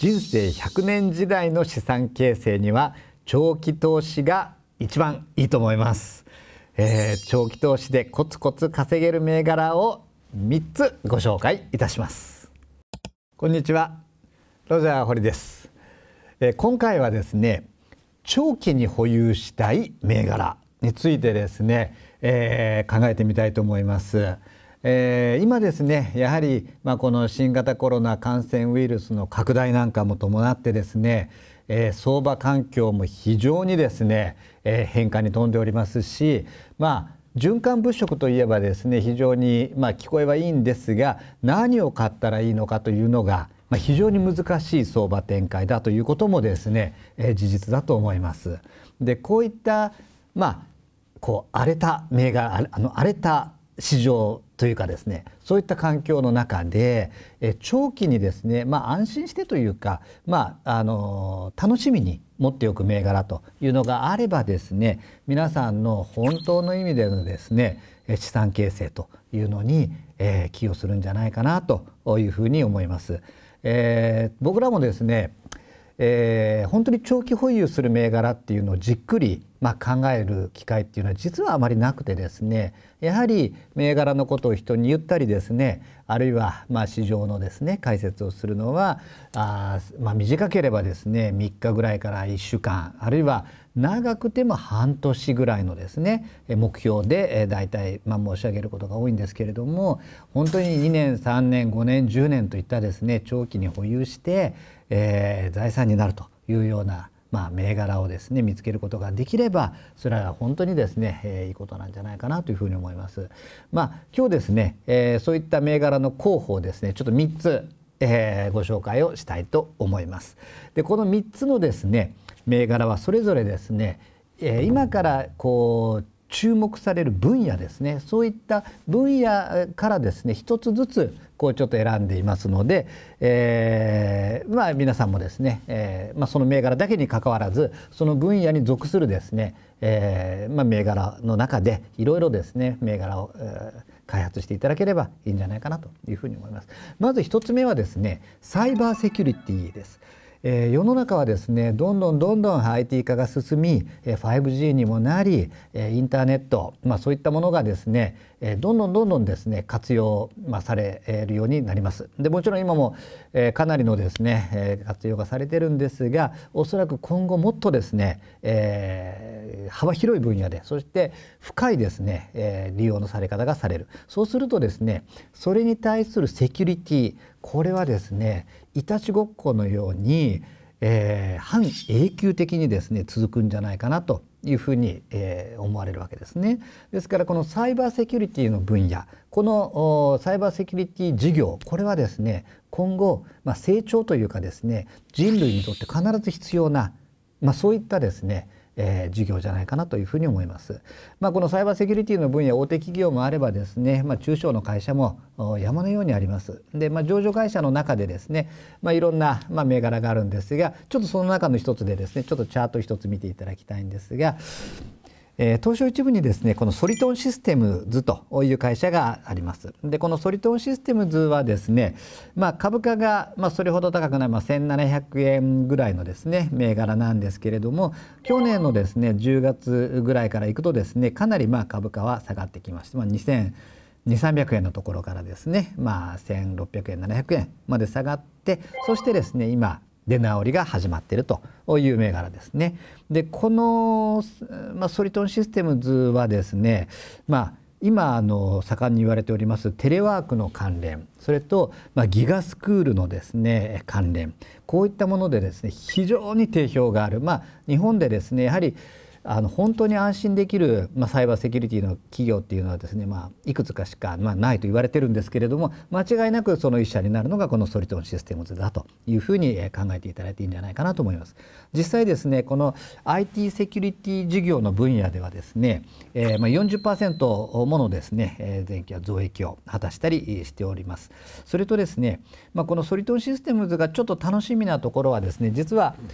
人生100年時代の資産形成には長期投資が一番いいと思います、えー、長期投資でコツコツ稼げる銘柄を3つご紹介いたしますこんにちはロジャー堀です、えー、今回はですね長期に保有したい銘柄についてですね、えー、考えてみたいと思いますえー、今ですねやはり、まあ、この新型コロナ感染ウイルスの拡大なんかも伴ってですね、えー、相場環境も非常にですね、えー、変化に富んでおりますしまあ循環物色といえばですね非常に、まあ、聞こえはいいんですが何を買ったらいいのかというのが、まあ、非常に難しい相場展開だということもですね、えー、事実だと思います。でこういった、まあ、こう荒れた銘柄あの荒れた市場というかですねそういった環境の中でえ長期にですね、まあ、安心してというか、まあ、あの楽しみに持っておく銘柄というのがあればですね皆さんの本当の意味でのですね資産形成というのに、えー、寄与するんじゃないかなというふうに思います。えー、僕らもですねえー、本当に長期保有する銘柄っていうのをじっくり、まあ、考える機会っていうのは実はあまりなくてですねやはり銘柄のことを人に言ったりですねあるいはまあ市場のですね解説をするのはあ、まあ、短ければですね3日ぐらいから1週間あるいは長くても半年ぐらいのですね目標で大体、まあ、申し上げることが多いんですけれども本当に2年3年5年10年といったですね長期に保有して、えー、財産になるというようなまあ、銘柄をですね見つけることができればそれは本当にですね、えー、いいことなんじゃないかなというふうに思います。まあ、今日ですね、えー、そういった銘柄の候補をですねちょっと3つ、えー、ご紹介をしたいと思います。でこの3つのですね、銘柄はそれぞれですね、えー、今からこう注目される分野ですねそういった分野からですね一つずつこうちょっと選んでいますので、えー、まあ皆さんもですね、えー、まあ、その銘柄だけにかかわらずその分野に属するですね、えー、まあ、銘柄の中でいろいろですね銘柄を、え開発していただければいいんじゃないかなというふうに思います。まず一つ目はですねサイバーセキュリティです。えー、世の中はですねどんどんどんどん IT 化が進み、え 5G にもなり、えインターネット、まあ、そういったものがですね、えどんどんどんどんですね活用、まされるようになります。でもちろん今も、えかなりのですね、え活用がされてるんですがおそらく今後もっとですね、えー、幅広い分野でそして深いですね、え利用のされ方がされるそうするとですねそれに対するセキュリティこれはですねいたちごっこのように、えー、半永久的にですね続くんじゃないかなというふうに、えー、思われるわけですね。ですからこのサイバーセキュリティの分野このサイバーセキュリティ事業これはですね今後、まあ、成長というかですね人類にとって必ず必要な、まあ、そういったですねえー、業じゃないかなというふうに思います。まあ、このサイバーセキュリティの分野大手企業もあればですね、まあ、中小の会社も山のようにあります。で、まあ、上場会社の中でですね、まあ、いろんな、まあ、銘柄があるんですがちょっとその中の一つでですねちょっとチャート一つ見ていただきたいんですが、え東証一部にですねこのソリトンシステムズという会社がありますでこのソリトンシステムズはですね、まあ、株価が、まあ、それほど高くない、まあ、1700円ぐらいのですね銘柄なんですけれども去年のですね10月ぐらいからいくとですねかなりまあ株価は下がってきまして、まあ、2000 2300円のところからですね、まあ、1600円700円まで下がってそしてですね今出直りが始まっているという銘柄ですね。でこの、まあ、ソリトンシステムズはですね、まあ、今あの盛んに言われておりますテレワークの関連それと、まあ、ギガスクールのですね関連こういったものでですね非常に定評がある、まあ、日本でですねやはりあの本当に安心できる、まあ、サイバーセキュリティの企業っていうのはですね、まあ、いくつかしか、まあ、ないと言われてるんですけれども間違いなくその一社になるのがこのソリトンシステムズだというふうに考えていただいていいんじゃないかなと思います。実際ですねこの IT セキュリティ事業の分野ではですね、えー、まあ40%ものですね前期は増益を果たしたりしております。それとですね、まあ、このソリトンシステムズがちょっと楽しみなところはですね実は、うん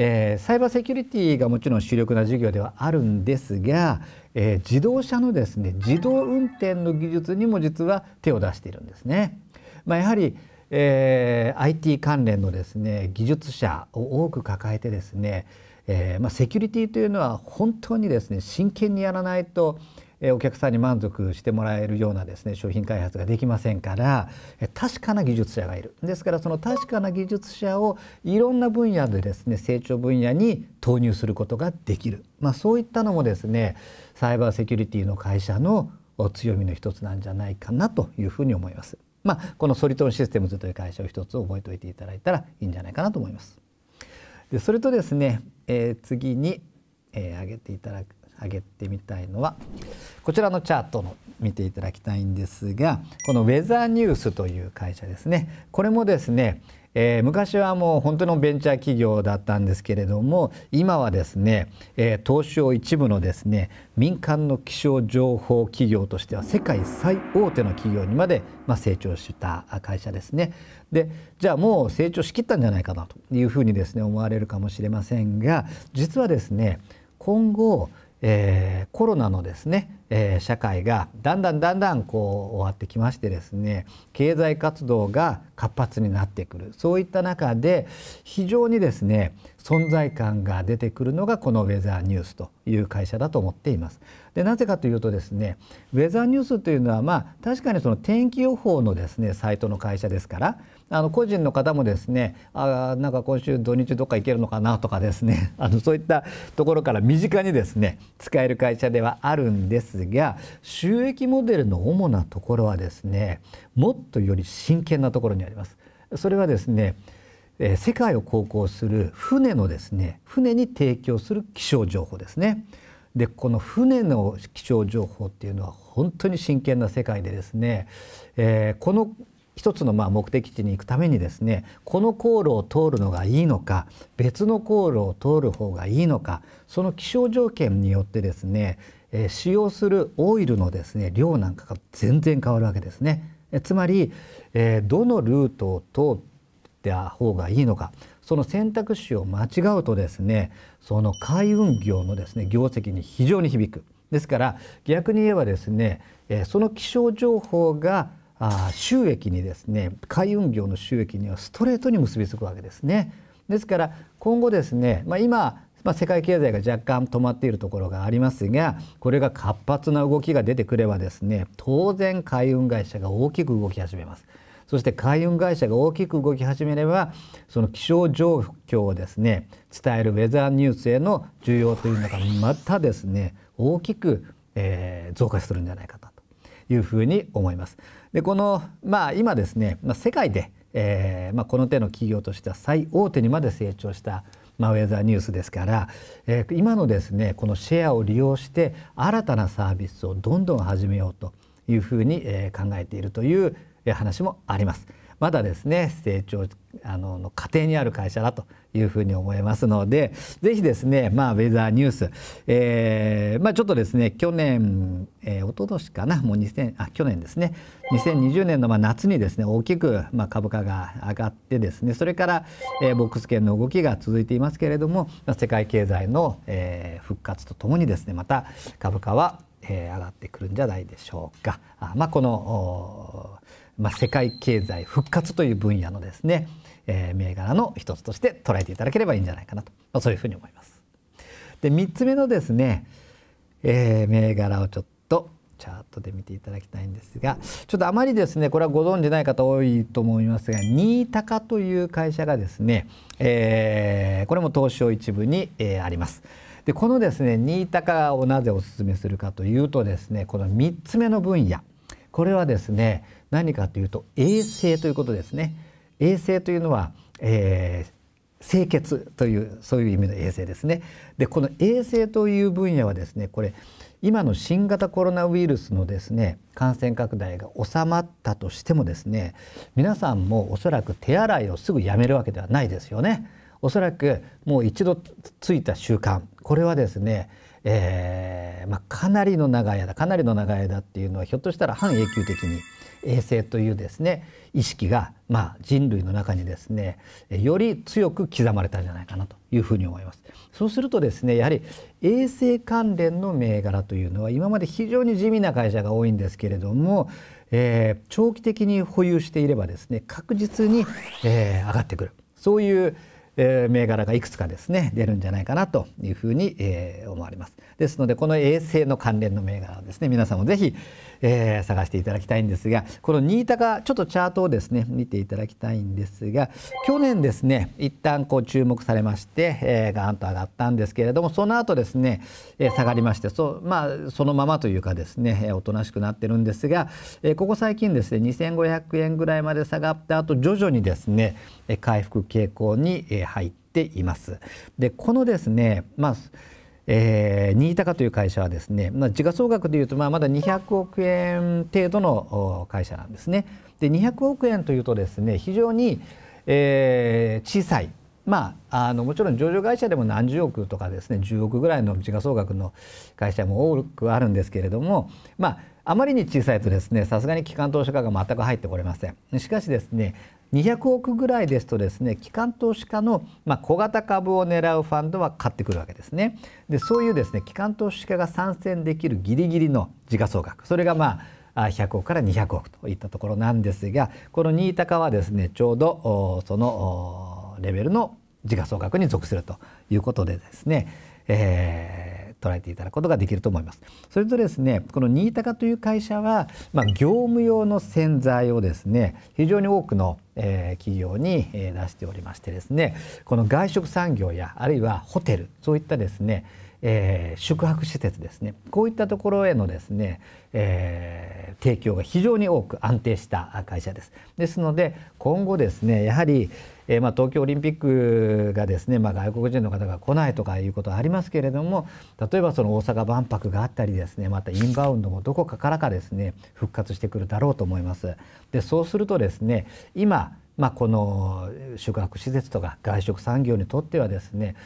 えー、サイバーセキュリティがもちろん主力な授業ではあるんですが、えー、自動車のですね自動運転の技術にも実は手を出しているんですね。まあ、やはりえー、IT 関連のですね技術者を多く抱えてですね、えーまあ、セキュリティというのは本当にですね真剣にやらないと、お客さんに満足してもらえるようなですね商品開発ができませんから確かな技術者がいるですからその確かな技術者をいろんな分野でですね成長分野に投入することができる、まあ、そういったのもですねサイバーセキュリティの会社の強みの一つなんじゃないかなというふうに思います。まあ、このソリトンシステムズという会社を一つ覚えておいていただいたらいいんじゃないかなと思います。でそれとですね、えー、次に、えー、挙げていただく挙げてみたいのはこちらのチャートの見ていただきたいんですがこのウェザーニュースという会社ですねこれもですね、えー、昔はもう本当のベンチャー企業だったんですけれども今はですね、えー、投資を一部のですね民間の気象情報企業としては世界最大手の企業にまで、まあ、成長した会社ですね。でじゃあもう成長しきったんじゃないかなというふうにですね思われるかもしれませんが実はですね今後えー、コロナのですね、えー、社会がだんだんだんだんこう終わってきましてですね経済活動が活発になってくるそういった中で非常にですね存在感が出てくるのがこのウェザーニュースという会社だと思っています。でなぜかというとですねウェザーニュースというのはまあ確かにその天気予報のですねサイトの会社ですからあの個人の方もですねあなんか今週土日どっか行けるのかなとかですね あのそういったところから身近にですね使える会社ではあるんですが収益モデルの主なところはですねもっとより真剣なところにあります。それはですねえ世界を航行する船のですね船に提供する気象情報ですね。でこの船の気象情報っていうのは本当に真剣な世界でですね、えー、この一つのまあ目的地に行くためにですねこの航路を通るのがいいのか別の航路を通る方がいいのかその気象条件によってですね、え使用するオイルのですね量なんかが全然変わるわけですね。えつまり、えどのルートを通った方がいいのかその選択肢を間違うとですねその海運業のですね業績に非常に響く。ですから逆に言えばですね、えその気象情報があ収益にですね海運業の収益にはストレートに結びつくわけですね。ですから今後ですね、まあ、今、まあ、世界経済が若干止まっているところがありますがこれが活発な動きが出てくればですね当然海運会社が大きく動き始めます。そして海運会社が大きく動き始めればその気象状況をですね伝えるウェザーニュースへの需要というのがまたですね大きく、えー、増加するんじゃないかというふうに思います。でこの、まあ、今ですね、まあ、世界で、えーまあ、この手の企業としては最大手にまで成長したまあ、ウェザーニュースですから、えー、今のですねこのシェアを利用して新たなサービスをどんどん始めようというふうに、えー、考えているという話もあります。まだですね成長あのの過程にある会社だというふうに思いますのでぜひですね、まあ、ウェザーニュース、えーまあ、ちょっとですね去年、えー、一昨年かなもう2000あ去年ですね2020年のまあ夏にですね大きくまあ株価が上がってですねそれから、えー、ボックス圏の動きが続いていますけれども、まあ、世界経済の、えー、復活とともにですねまた株価は、えー、上がってくるんじゃないでしょうか。あまあ、このまあ、世界経済復活という分野のですね、えー、銘柄の一つとして捉えていただければいいんじゃないかなと、まあ、そういうふうに思います。で3つ目のですね、えー、銘柄をちょっとチャートで見ていただきたいんですがちょっとあまりですねこれはご存じない方多いと思いますが新高という会社がですね、えー、これも東証一部に、えー、あります。でこのですね新高をなぜおすすめするかというとですねこの3つ目の分野これはですね何かというと衛生ということですね衛生というのは、えー、清潔というそういう意味の衛生ですねでこの衛生という分野はですねこれ今の新型コロナウイルスのですね感染拡大が収まったとしてもですね皆さんもおそらく手洗いをすぐやめるわけではないですよねおそらくもう一度ついた習慣これはですね、えー、まあ、かなりの長い間かなりの長い間っていうのはひょっとしたら半永久的に衛星というですね意識が、まあ、人類の中にですねより強く刻まれたんじゃないかなというふうに思います。そうするとですねやはり衛星関連の銘柄というのは今まで非常に地味な会社が多いんですけれども、えー、長期的に保有していればですね確実に、えー、上がってくるそういうえー、銘柄がいくつかですね出るんじゃないかなというふうに、えー、思われますですのでこの衛星の関連の銘柄をですね皆さんもぜひ、えー、探していただきたいんですがこの新高ちょっとチャートをですね見ていただきたいんですが去年ですね一旦こう注目されまして、えー、ガーンと上がったんですけれどもその後ですね、えー、下がりましてそ,、まあ、そのままというかですねおとなしくなってるんですが、えー、ここ最近ですね2500円ぐらいまで下がった後徐々にですね回復傾向に、入っています。でこのですね、まあえー、新高という会社はですね、まあ、時価総額でいうとまあまだ200億円程度の会社なんですね。で200億円というとですね非常に、えー、小さい、まあ、あのもちろん上場会社でも何十億とかですね10億ぐらいの時価総額の会社も多くあるんですけれどもまああまりに小さいとですねさすがに機関投資家が全く入ってこれませんしかしですね200億ぐらいですとですね機関投資家の、まあ、小型株を狙うファンドは買ってくるわけですねでそういうですね機関投資家が参戦できるギリギリの時価総額それがまあ100億から200億といったところなんですがこの新高はですねちょうどそのレベルの時価総額に属するということでですね、えー捉えていただくことができると思います。それとですねこの新高という会社は、まあ、業務用の洗剤をですね非常に多くのえ企業にえ出しておりましてですねこの外食産業やあるいはホテルそういったですねえー、宿泊施設ですねこういったところへのですね、えー、提供が非常に多く安定した会社です。ですので今後ですねやはり、えー、まあ、東京オリンピックがですね、まあ、外国人の方が来ないとかいうことはありますけれども例えばその大阪万博があったりですねまたインバウンドもどこかからかですね復活してくるだろうと思います。でそうするとですね今まあ、この宿泊施設とか外食産業にとってはですね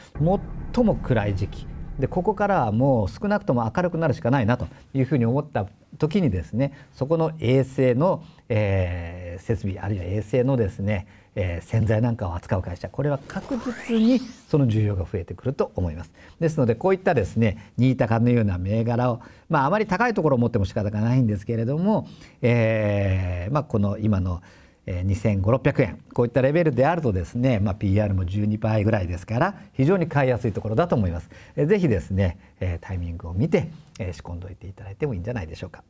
最も暗い時期でここからはもう少なくとも明るくなるしかないなというふうに思った時にですねそこの衛星の、えー、設備あるいは衛星のですね、えー、洗剤なんかを扱う会社これは確実にその需要が増えてくると思いますですのでこういったですね新高のような銘柄をまああまり高いところを持っても仕方がないんですけれども、えーまあ、この今の2500円こういったレベルであるとですね、まあ、PR も12倍ぐらいですから非常に買いやすいところだと思います是非ですねタイミングを見て仕込んどいていただいてもいいんじゃないでしょうか。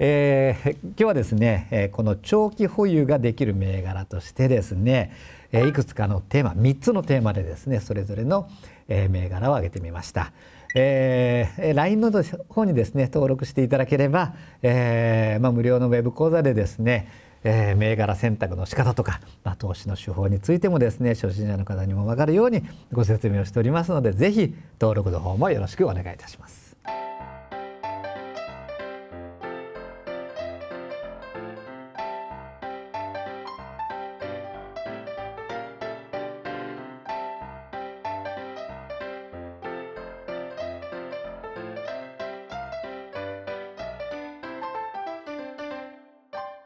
えー、今日はですねこの長期保有ができる銘柄としてですねいくつかのテーマ3つのテーマでですねそれぞれの銘柄を挙げてみました。えー、LINE の方にですね登録していただければ、えーまあ、無料のウェブ講座でですねえー、銘柄選択の仕方とか、まあ、投資の手法についてもですね初心者の方にも分かるようにご説明をしておりますので是非登録の方もよろしくお願いいたします。